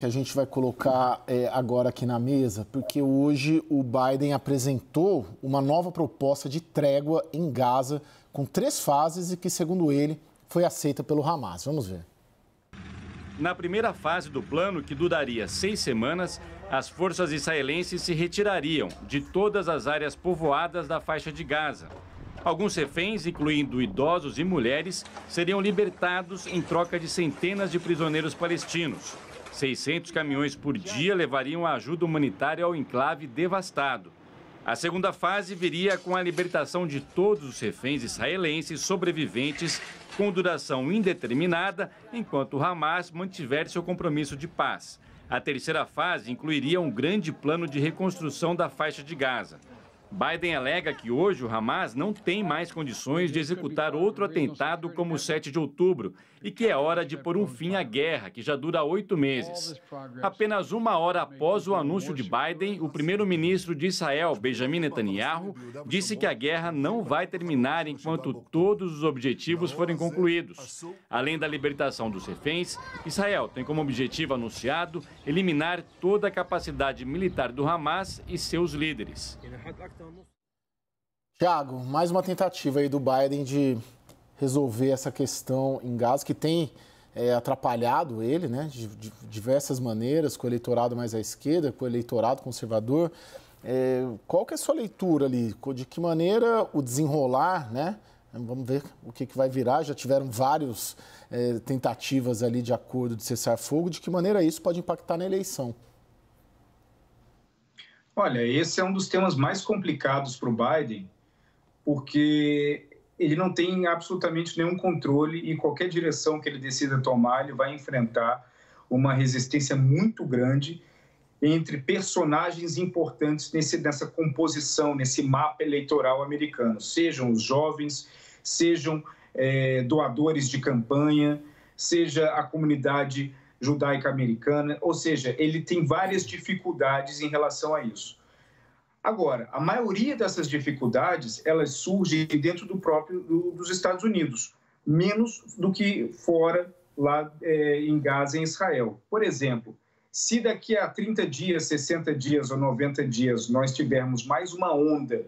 que a gente vai colocar é, agora aqui na mesa, porque hoje o Biden apresentou uma nova proposta de trégua em Gaza, com três fases e que, segundo ele, foi aceita pelo Hamas. Vamos ver. Na primeira fase do plano, que duraria seis semanas, as forças israelenses se retirariam de todas as áreas povoadas da faixa de Gaza. Alguns reféns, incluindo idosos e mulheres, seriam libertados em troca de centenas de prisioneiros palestinos. 600 caminhões por dia levariam a ajuda humanitária ao enclave devastado. A segunda fase viria com a libertação de todos os reféns israelenses sobreviventes com duração indeterminada, enquanto Hamas mantiver seu compromisso de paz. A terceira fase incluiria um grande plano de reconstrução da faixa de Gaza. Biden alega que hoje o Hamas não tem mais condições de executar outro atentado como o 7 de outubro e que é hora de pôr um fim à guerra, que já dura oito meses. Apenas uma hora após o anúncio de Biden, o primeiro-ministro de Israel, Benjamin Netanyahu, disse que a guerra não vai terminar enquanto todos os objetivos forem concluídos. Além da libertação dos reféns, Israel tem como objetivo anunciado eliminar toda a capacidade militar do Hamas e seus líderes estamos. Tiago, mais uma tentativa aí do Biden de resolver essa questão em Gaza, que tem é, atrapalhado ele, né, de, de, diversas maneiras, com o eleitorado mais à esquerda, com o eleitorado conservador. É, qual que é a sua leitura ali? De que maneira o desenrolar, né? Vamos ver o que, que vai virar. Já tiveram várias é, tentativas ali de acordo de cessar fogo. De que maneira isso pode impactar na eleição? Olha, esse é um dos temas mais complicados para o Biden, porque ele não tem absolutamente nenhum controle e qualquer direção que ele decida tomar, ele vai enfrentar uma resistência muito grande entre personagens importantes nesse, nessa composição, nesse mapa eleitoral americano, sejam os jovens, sejam é, doadores de campanha, seja a comunidade judaica americana, ou seja, ele tem várias dificuldades em relação a isso. Agora, a maioria dessas dificuldades elas surgem dentro do próprio do, dos Estados Unidos, menos do que fora lá é, em Gaza, em Israel. Por exemplo, se daqui a 30 dias, 60 dias ou 90 dias nós tivermos mais uma onda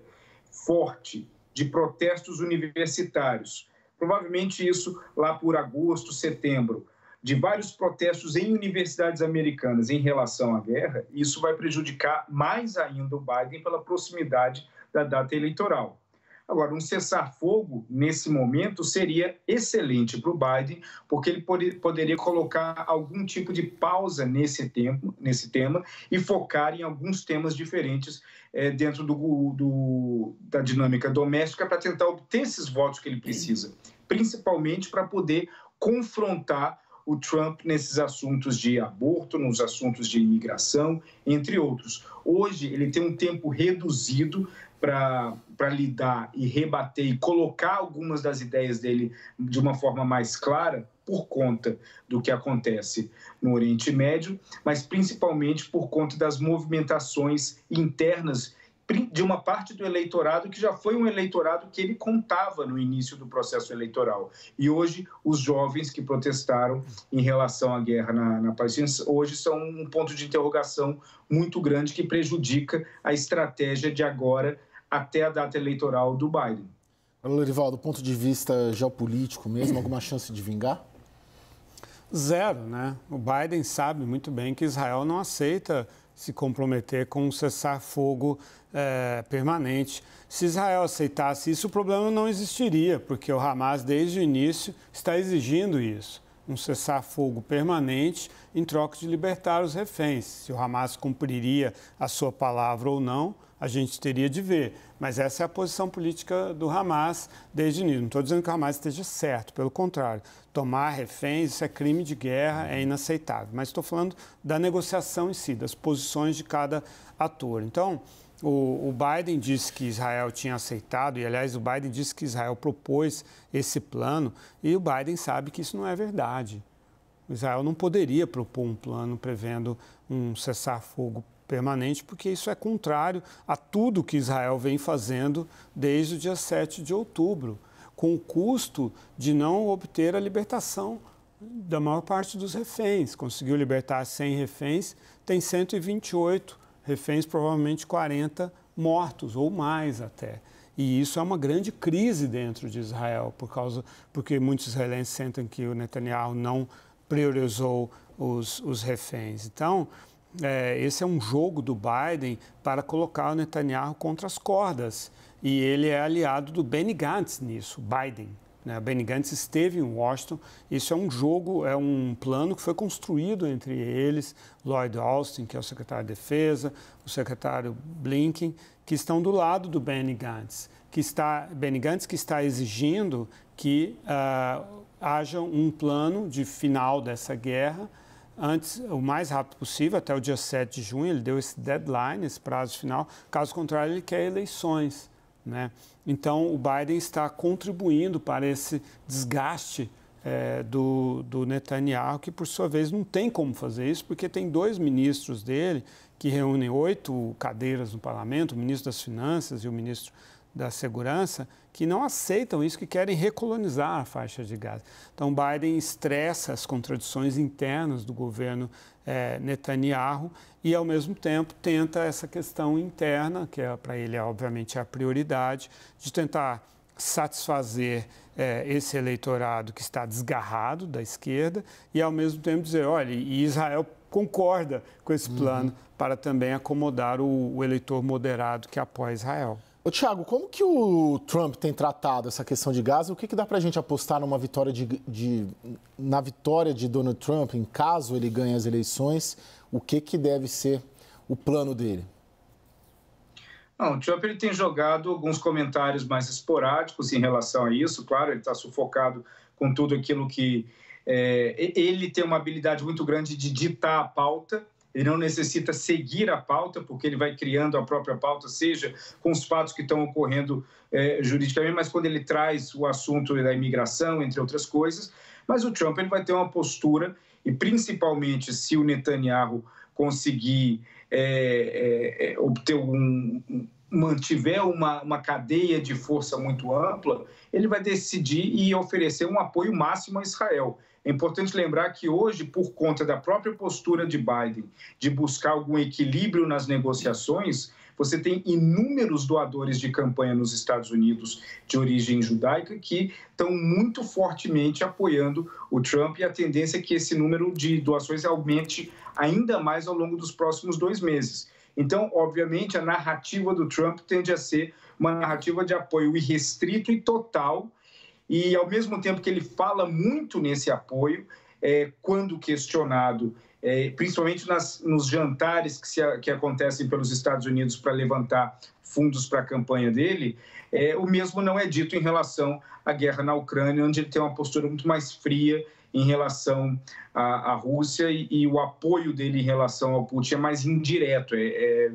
forte de protestos universitários, provavelmente isso lá por agosto, setembro, de vários protestos em universidades americanas em relação à guerra, isso vai prejudicar mais ainda o Biden pela proximidade da data eleitoral. Agora, um cessar-fogo nesse momento seria excelente para o Biden, porque ele poderia colocar algum tipo de pausa nesse, tempo, nesse tema e focar em alguns temas diferentes é, dentro do, do, da dinâmica doméstica para tentar obter esses votos que ele precisa, principalmente para poder confrontar o Trump nesses assuntos de aborto, nos assuntos de imigração, entre outros. Hoje, ele tem um tempo reduzido para lidar e rebater e colocar algumas das ideias dele de uma forma mais clara por conta do que acontece no Oriente Médio, mas principalmente por conta das movimentações internas de uma parte do eleitorado que já foi um eleitorado que ele contava no início do processo eleitoral. E hoje, os jovens que protestaram em relação à guerra na, na Palestina, hoje são um ponto de interrogação muito grande que prejudica a estratégia de agora até a data eleitoral do Biden. Lorival, do ponto de vista geopolítico mesmo, alguma chance de vingar? Zero, né? O Biden sabe muito bem que Israel não aceita se comprometer com um cessar-fogo é, permanente. Se Israel aceitasse isso, o problema não existiria, porque o Hamas, desde o início, está exigindo isso um cessar-fogo permanente em troca de libertar os reféns. Se o Hamas cumpriria a sua palavra ou não, a gente teria de ver. Mas essa é a posição política do Hamas desde o início. Não estou dizendo que o Hamas esteja certo, pelo contrário. Tomar reféns, isso é crime de guerra, é inaceitável. Mas estou falando da negociação em si, das posições de cada ator. Então, o, o, Biden disse que Israel tinha aceitado, e aliás, o Biden disse que Israel propôs esse plano, e o Biden sabe que isso não é verdade. Israel não poderia propor um plano prevendo um cessar-fogo permanente, porque isso é contrário a tudo que Israel vem fazendo desde o dia 7 de outubro, com o custo de não obter a libertação da maior parte dos reféns. Conseguiu libertar 100 reféns, tem 128 reféns reféns, provavelmente 40 mortos ou mais até. E isso é uma grande crise dentro de Israel, por causa, porque muitos israelenses sentem que o Netanyahu não priorizou os, os reféns. Então, é, esse é um jogo do Biden para colocar o Netanyahu contra as cordas. E ele é aliado do Benny Gantz nisso, Biden. Né? A Benny Gantz esteve em Washington. Isso é um jogo, é um plano que foi construído entre eles, Lloyd Austin, que é o secretário de Defesa, o secretário Blinken, que estão do lado do Benny Gantz, que está Benny Gantz que está exigindo que uh, haja um plano de final dessa guerra antes, o mais rápido possível, até o dia 7 de junho, ele deu esse deadline, esse prazo final. Caso contrário, ele quer eleições. Né? Então, o Biden está contribuindo para esse desgaste é, do, do Netanyahu, que por sua vez não tem como fazer isso, porque tem dois ministros dele que reúnem oito cadeiras no parlamento, o ministro das Finanças e o ministro da segurança que não aceitam isso, que querem recolonizar a faixa de Gaza. Então, Biden estressa as contradições internas do governo é, Netanyahu e, ao mesmo tempo, tenta essa questão interna, que é, para ele, é, obviamente, a prioridade, de tentar satisfazer é, esse eleitorado que está desgarrado da esquerda e, ao mesmo tempo, dizer: olha, Israel concorda com esse uhum. plano uhum. para também acomodar o, o eleitor moderado que apoia Israel. Ô, Thiago, como que o Trump tem tratado essa questão de Gaza? O que, que dá para a gente apostar numa vitória de, de, na vitória de Donald Trump, em caso ele ganhe as eleições? O que, que deve ser o plano dele? Não, o Trump ele tem jogado alguns comentários mais esporádicos em relação a isso. Claro, ele está sufocado com tudo aquilo que. É, ele tem uma habilidade muito grande de ditar a pauta ele não necessita seguir a pauta, porque ele vai criando a própria pauta, seja com os fatos que estão ocorrendo eh, juridicamente, mas quando ele traz o assunto da imigração, entre outras coisas. Mas o Trump ele vai ter uma postura, e principalmente se o Netanyahu conseguir eh, eh, obter um, um mantiver uma, uma cadeia de força muito ampla, ele vai decidir e oferecer um apoio máximo a Israel. É importante lembrar que hoje, por conta da própria postura de Biden de buscar algum equilíbrio nas negociações, você tem inúmeros doadores de campanha nos Estados Unidos de origem judaica que estão muito fortemente apoiando o Trump e a tendência é que esse número de doações aumente ainda mais ao longo dos próximos dois meses. Então, obviamente, a narrativa do Trump tende a ser uma narrativa de apoio irrestrito e total e, ao mesmo tempo que ele fala muito nesse apoio, é, quando questionado, é, principalmente nas, nos jantares que, se, que acontecem pelos Estados Unidos para levantar fundos para a campanha dele, é, o mesmo não é dito em relação à guerra na Ucrânia, onde ele tem uma postura muito mais fria em relação à, à Rússia e, e, o apoio dele em relação ao Putin é mais indireto, é, é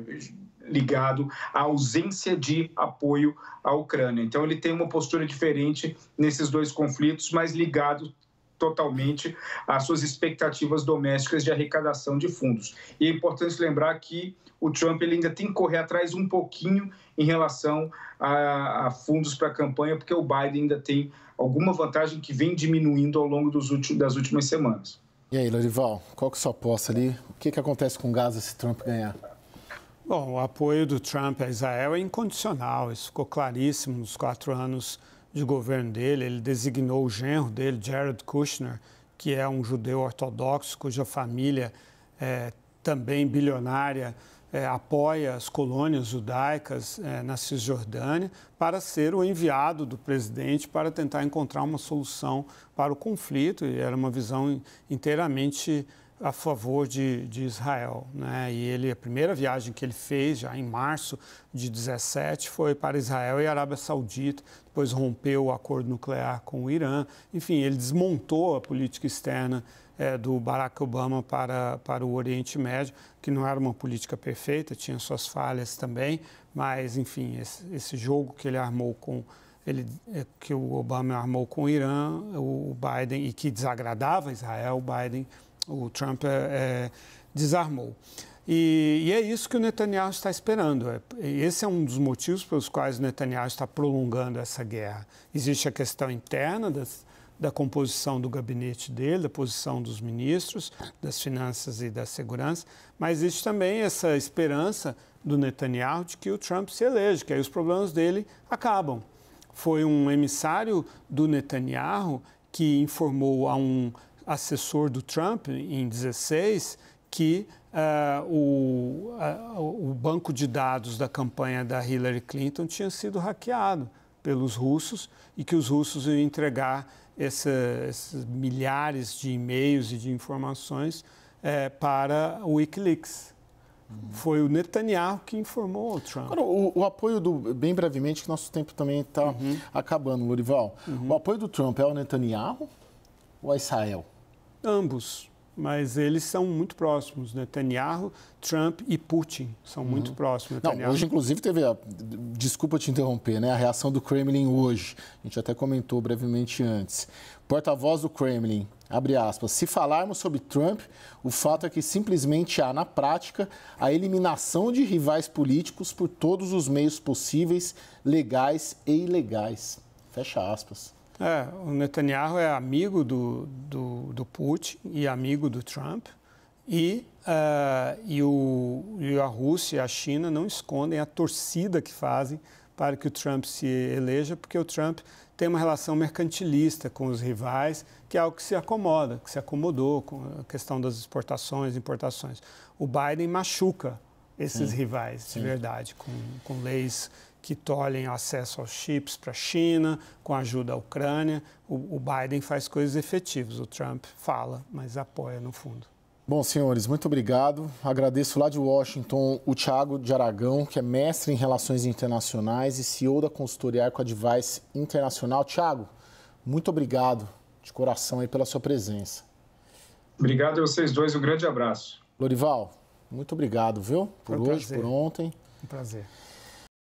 ligado à ausência de apoio à Ucrânia. Então, ele tem uma postura diferente nesses dois conflitos, mas ligado totalmente às suas expectativas domésticas de arrecadação de fundos. E é importante lembrar que o Trump ele ainda tem que correr atrás um pouquinho em relação a, a fundos para a campanha, porque o Biden ainda tem alguma vantagem que vem diminuindo ao longo últimos, das últimas semanas. E aí, Lorival, qual que é a sua aposta ali? O que, que acontece com o Gaza se Trump ganhar? Bom, o apoio do Trump a Israel é incondicional, isso ficou claríssimo nos quatro anos de governo dele. Ele designou o genro dele, Jared Kushner, que é um judeu ortodoxo cuja família é, também bilionária é, apoia as colônias judaicas é, na Cisjordânia para ser o enviado do presidente para tentar encontrar uma solução para o conflito. E era uma visão inteiramente a favor de, de Israel. Né? E ele, a primeira viagem que ele fez, já em março de 17, foi para Israel e Arábia Saudita, depois rompeu o acordo nuclear com o Irã. Enfim, ele desmontou a política externa é, do Barack Obama para, para o Oriente Médio, que não era uma política perfeita, tinha suas falhas também, mas, enfim, esse, esse jogo que ele armou com ele, é, que o Obama armou com o Irã, o Biden, e que desagradava Israel, o Biden o Trump é, é, desarmou. E, e, é isso que o Netanyahu está esperando. É, esse é um dos motivos pelos quais o Netanyahu está prolongando essa guerra. Existe a questão interna das, da composição do gabinete dele, da posição dos ministros, das finanças e da segurança, mas existe também essa esperança do Netanyahu de que o Trump se eleja, que aí os problemas dele acabam. Foi um emissário do Netanyahu que informou a um assessor do Trump em 16 que uh, o, uh, o banco de dados da campanha da Hillary Clinton tinha sido hackeado pelos russos e que os russos iam entregar essa, esses milhares de e-mails e de informações eh, para o Wikileaks. Uhum. Foi o Netanyahu que informou o Trump. Agora, o, o, apoio do. Bem brevemente, que nosso tempo também está uhum. acabando, Lurival. Uhum. O apoio do Trump é o Netanyahu ou a é Israel? Ambos, mas eles são muito próximos. Né? Netanyahu, Trump e Putin são uhum. muito próximos. Não, hoje, inclusive, teve a. Desculpa te interromper, né? A reação do Kremlin hoje. A gente até comentou brevemente antes. Porta-voz do Kremlin, abre aspas. Se falarmos sobre Trump, o fato é que simplesmente há, na prática, a eliminação de rivais políticos por todos os meios possíveis, legais e ilegais. Fecha aspas. É, o Netanyahu é amigo do, do, do Putin e amigo do Trump. E, uh, e, o, e a Rússia e a China não escondem a torcida que fazem para que o Trump se eleja, porque o Trump tem uma relação mercantilista com os rivais, que é algo que se acomoda, que se acomodou com a questão das exportações, importações. O Biden machuca esses Sim. rivais, de é Sim. verdade, com, com leis que tolhem acesso aos chips para a China, com ajuda à Ucrânia. O, o Biden faz coisas efetivas, o Trump fala, mas apoia no fundo. Bom, senhores, muito obrigado. Agradeço lá de Washington o Tiago de Aragão, que é mestre em Relações Internacionais e CEO da consultoria Arco Advice Internacional. Tiago, muito obrigado de coração aí pela sua presença. Obrigado a vocês dois, um grande abraço. Lorival, muito obrigado, viu? Por um hoje, prazer. por ontem. Um prazer.